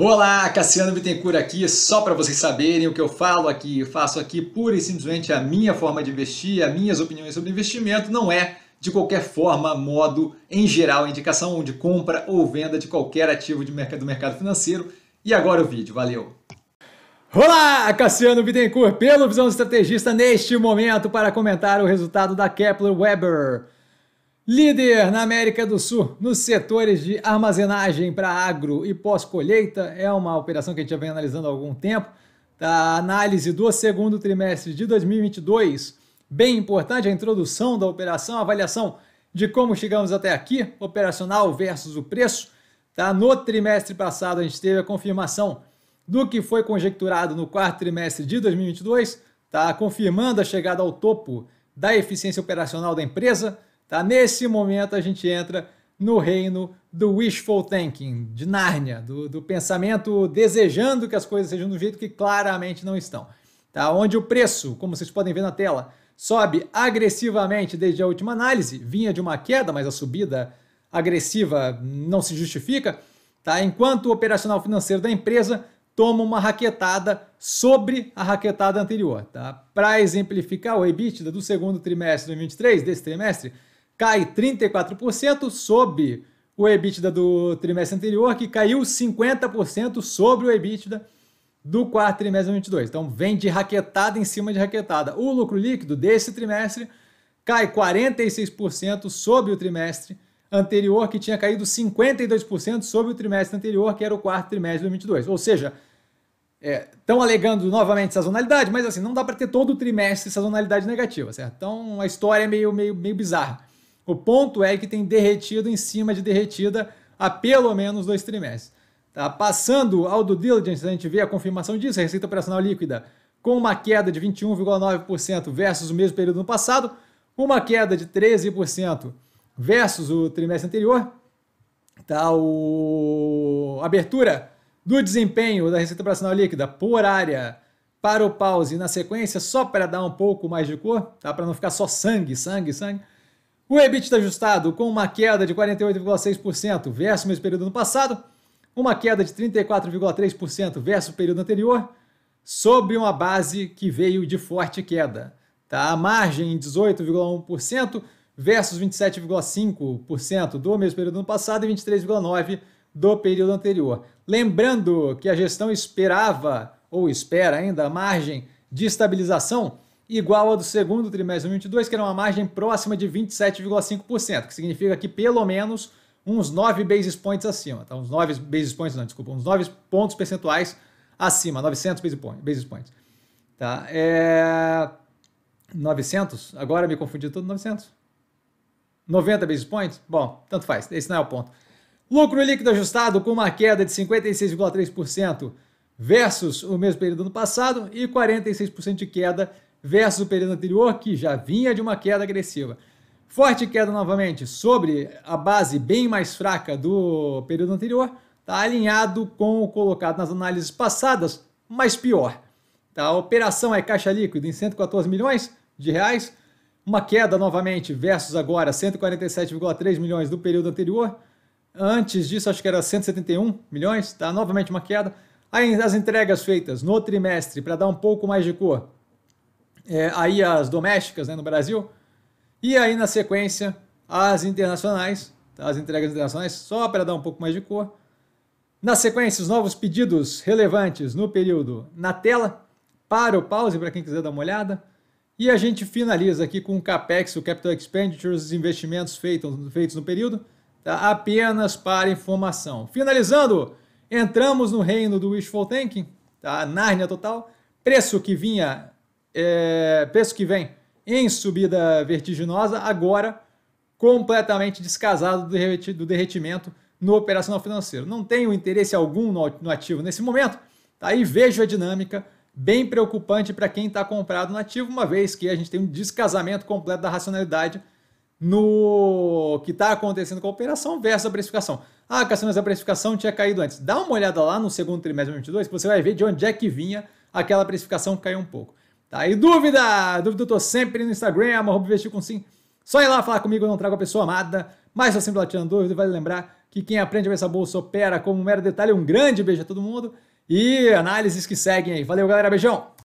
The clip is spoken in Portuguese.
Olá, Cassiano Bittencourt aqui, só para vocês saberem o que eu falo aqui, eu faço aqui pura e simplesmente a minha forma de investir, as minhas opiniões sobre investimento, não é de qualquer forma, modo, em geral, indicação de compra ou venda de qualquer ativo de mercado, do mercado financeiro. E agora o vídeo, valeu! Olá, Cassiano Bittencourt, pelo Visão Estrategista, neste momento para comentar o resultado da Kepler Weber. Líder na América do Sul nos setores de armazenagem para agro e pós-colheita é uma operação que a gente já vem analisando há algum tempo. Da tá, análise do segundo trimestre de 2022, bem importante a introdução da operação, a avaliação de como chegamos até aqui, operacional versus o preço. Tá? No trimestre passado, a gente teve a confirmação do que foi conjecturado no quarto trimestre de 2022, tá? confirmando a chegada ao topo da eficiência operacional da empresa Tá? Nesse momento a gente entra no reino do wishful thinking, de Nárnia, do, do pensamento desejando que as coisas sejam do jeito que claramente não estão. Tá? Onde o preço, como vocês podem ver na tela, sobe agressivamente desde a última análise, vinha de uma queda, mas a subida agressiva não se justifica, tá? enquanto o operacional financeiro da empresa toma uma raquetada sobre a raquetada anterior. Tá? Para exemplificar, o EBITDA do segundo trimestre de 2023, desse trimestre, cai 34% sob o EBITDA do trimestre anterior, que caiu 50% sobre o EBITDA do quarto trimestre de 2022. Então vem de raquetada em cima de raquetada. O lucro líquido desse trimestre cai 46% sobre o trimestre anterior, que tinha caído 52% sobre o trimestre anterior, que era o quarto trimestre de 2022. Ou seja, estão é, alegando novamente sazonalidade, mas assim, não dá para ter todo o trimestre sazonalidade negativa, certo? Então a história é meio, meio, meio bizarra. O ponto é que tem derretido em cima de derretida há pelo menos dois trimestres. Tá? Passando ao do diligence, a gente vê a confirmação disso, a receita operacional líquida com uma queda de 21,9% versus o mesmo período no passado, uma queda de 13% versus o trimestre anterior. Tá? O... Abertura do desempenho da receita operacional líquida por área para o pause na sequência, só para dar um pouco mais de cor, tá? para não ficar só sangue, sangue, sangue. O EBITDA ajustado com uma queda de 48,6% versus o mesmo período no passado, uma queda de 34,3% versus o período anterior, sobre uma base que veio de forte queda. Tá? A margem em 18,1% versus 27,5% do mesmo período no passado e 23,9% do período anterior. Lembrando que a gestão esperava, ou espera ainda, a margem de estabilização igual a do segundo trimestre de 2022, que era uma margem próxima de 27,5%, que significa que pelo menos uns 9 basis points acima, tá? uns 9 basis points, não, desculpa, uns 9 pontos percentuais acima, 900 basis, basis points. Tá? É... 900? Agora me confundi tudo, 900. 90 basis points? Bom, tanto faz, esse não é o ponto. Lucro líquido ajustado com uma queda de 56,3% versus o mesmo período do ano passado e 46% de queda versus o período anterior, que já vinha de uma queda agressiva. Forte queda novamente sobre a base bem mais fraca do período anterior, tá alinhado com o colocado nas análises passadas, mas pior. Tá? A operação é caixa líquida em 114 milhões de reais, uma queda novamente versus agora 147,3 milhões do período anterior. Antes disso, acho que era 171 milhões, tá? novamente uma queda. as entregas feitas no trimestre, para dar um pouco mais de cor, é, aí as domésticas né, no Brasil, e aí na sequência as internacionais, tá? as entregas internacionais, só para dar um pouco mais de cor. Na sequência, os novos pedidos relevantes no período na tela, para o pause para quem quiser dar uma olhada. E a gente finaliza aqui com o CAPEX, o Capital Expenditures, os investimentos feitos, feitos no período, tá? apenas para informação. Finalizando, entramos no reino do Wishful Thinking, tá? Nárnia total, preço que vinha é, preço que vem em subida vertiginosa, agora completamente descasado do derretimento no operacional financeiro. Não tenho interesse algum no ativo nesse momento, tá? e vejo a dinâmica bem preocupante para quem está comprado no ativo, uma vez que a gente tem um descasamento completo da racionalidade no que está acontecendo com a operação versus a precificação. Ah, Cassino, mas a precificação tinha caído antes. Dá uma olhada lá no segundo trimestre de 2022, você vai ver de onde é que vinha aquela precificação que caiu um pouco. Tá aí dúvida? Dúvida eu tô sempre no Instagram, investir com sim. Só ir lá falar comigo, eu não trago a pessoa amada, mas eu sempre lá tirando dúvida. Vale lembrar que quem aprende a ver essa bolsa opera como um mero detalhe. Um grande beijo a todo mundo e análises que seguem aí. Valeu, galera. Beijão!